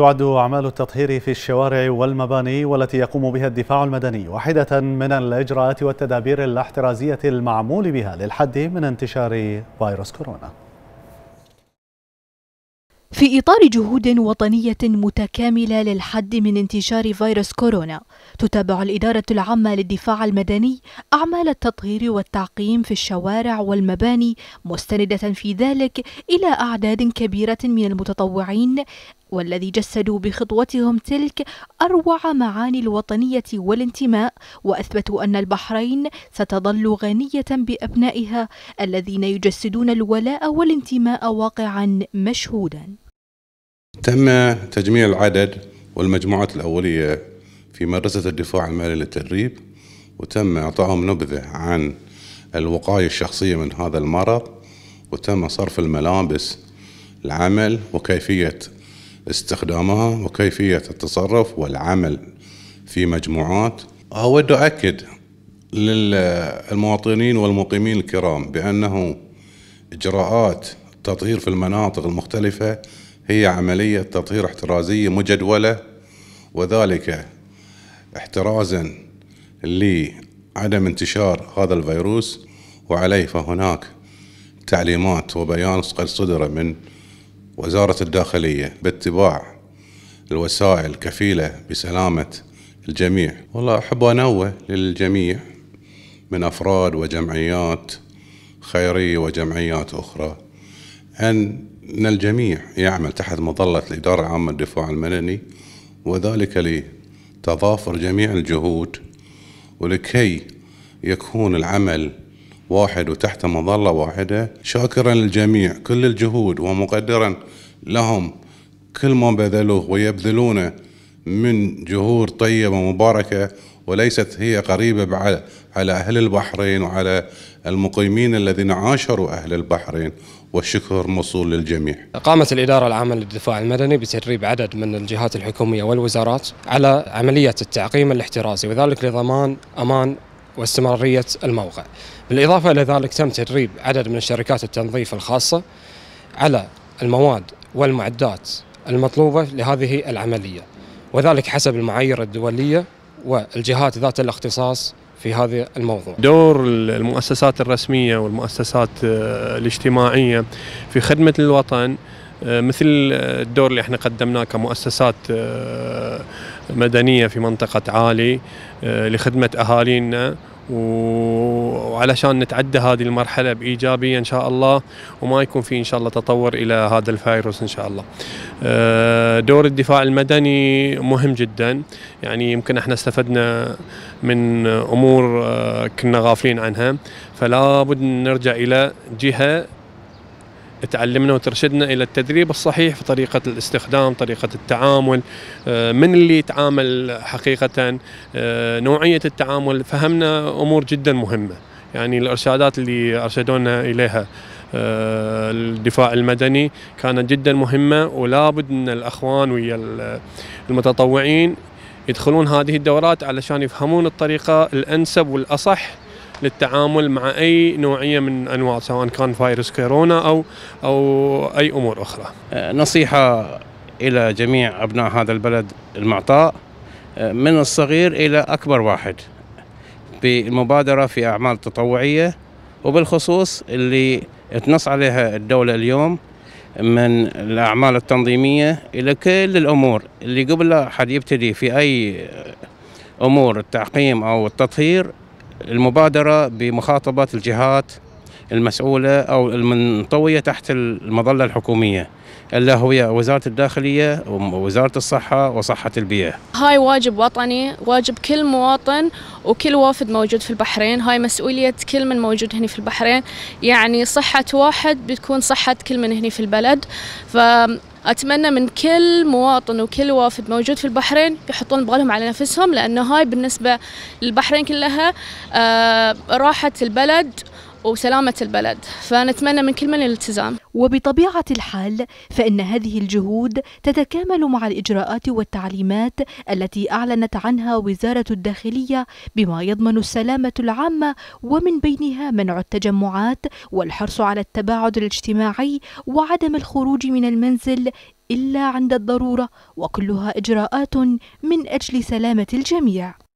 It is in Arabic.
تعد أعمال التطهير في الشوارع والمباني والتي يقوم بها الدفاع المدني واحدة من الإجراءات والتدابير الاحترازية المعمول بها للحد من انتشار فيروس كورونا في إطار جهود وطنية متكاملة للحد من انتشار فيروس كورونا، تتابع الإدارة العامة للدفاع المدني أعمال التطهير والتعقيم في الشوارع والمباني، مستندة في ذلك إلى أعداد كبيرة من المتطوعين والذي جسدوا بخطوتهم تلك اروع معاني الوطنيه والانتماء واثبتوا ان البحرين ستظل غنيه بابنائها الذين يجسدون الولاء والانتماء واقعا مشهودا. تم تجميع العدد والمجموعات الاوليه في مدرسه الدفاع المالي للتدريب وتم اعطائهم نبذه عن الوقايه الشخصيه من هذا المرض وتم صرف الملابس العمل وكيفيه استخدامها وكيفية التصرف والعمل في مجموعات أود أؤكد للمواطنين والمقيمين الكرام بأنه إجراءات التطهير في المناطق المختلفة هي عملية تطهير احترازية مجدولة وذلك احترازا لعدم انتشار هذا الفيروس وعليه فهناك تعليمات وبيان قد صدر من وزارة الداخلية باتباع الوسائل كفيلة بسلامة الجميع والله أحب أنوه للجميع من أفراد وجمعيات خيرية وجمعيات أخرى أن الجميع يعمل تحت مظلة الإدارة العامة للدفاع المدني وذلك لتضافر جميع الجهود ولكي يكون العمل واحد وتحت مظلة واحدة شاكرا للجميع كل الجهود ومقدرا لهم كل ما بذلوه ويبذلونه من جهور طيبة مباركة وليست هي قريبة على أهل البحرين وعلى المقيمين الذين عاشروا أهل البحرين والشكر موصول للجميع. قامت الإدارة العامة للدفاع المدني بتدريب عدد من الجهات الحكومية والوزارات على عملية التعقيم الاحترازي وذلك لضمان أمان واستمرارية الموقع بالإضافة إلى ذلك تم تدريب عدد من الشركات التنظيف الخاصة على المواد والمعدات المطلوبة لهذه العملية وذلك حسب المعايير الدولية والجهات ذات الاختصاص في هذا الموضوع دور المؤسسات الرسمية والمؤسسات الاجتماعية في خدمة الوطن آه، مثل الدور اللي احنا قدمناه كمؤسسات آه، مدنيه في منطقه عالي آه، لخدمه اهالينا وعلشان نتعدى هذه المرحلة بإيجابية إن شاء الله وما يكون في إن شاء الله تطور إلى هذا الفيروس إن شاء الله دور الدفاع المدني مهم جدا يعني يمكن احنا استفدنا من أمور كنا غافلين عنها فلا بد نرجع إلى جهة تعلمنا وترشدنا الى التدريب الصحيح في طريقه الاستخدام، طريقه التعامل، آه، من اللي يتعامل حقيقه، آه، نوعيه التعامل، فهمنا امور جدا مهمه، يعني الارشادات اللي ارشدونا اليها آه، الدفاع المدني كانت جدا مهمه ولابد ان الاخوان ويا المتطوعين يدخلون هذه الدورات علشان يفهمون الطريقه الانسب والاصح للتعامل مع اي نوعيه من انواع سواء كان فيروس كورونا او او اي امور اخرى. أه، نصيحه الى جميع ابناء هذا البلد المعطاء أه، من الصغير الى اكبر واحد بالمبادره في اعمال تطوعيه وبالخصوص اللي تنص عليها الدوله اليوم من الاعمال التنظيميه الى كل الامور اللي قبل حد يبتدي في اي امور التعقيم او التطهير المبادرة بمخاطبة الجهات المسؤولة أو المنطوية تحت المظلة الحكومية الا هي وزاره الداخليه ووزاره الصحه وصحه البيئه. هاي واجب وطني، واجب كل مواطن وكل وافد موجود في البحرين، هاي مسؤوليه كل من موجود هنا في البحرين، يعني صحه واحد بتكون صحه كل من هنا في البلد، ف أتمنى من كل مواطن وكل وافد موجود في البحرين يحطون بالهم على نفسهم لأنه هاي بالنسبة للبحرين كلها آه، راحة البلد وسلامة البلد فنتمنى من كل من الالتزام وبطبيعة الحال فإن هذه الجهود تتكامل مع الإجراءات والتعليمات التي أعلنت عنها وزارة الداخلية بما يضمن السلامة العامة ومن بينها منع التجمعات والحرص على التباعد الاجتماعي وعدم الخروج من المنزل إلا عند الضرورة وكلها إجراءات من أجل سلامة الجميع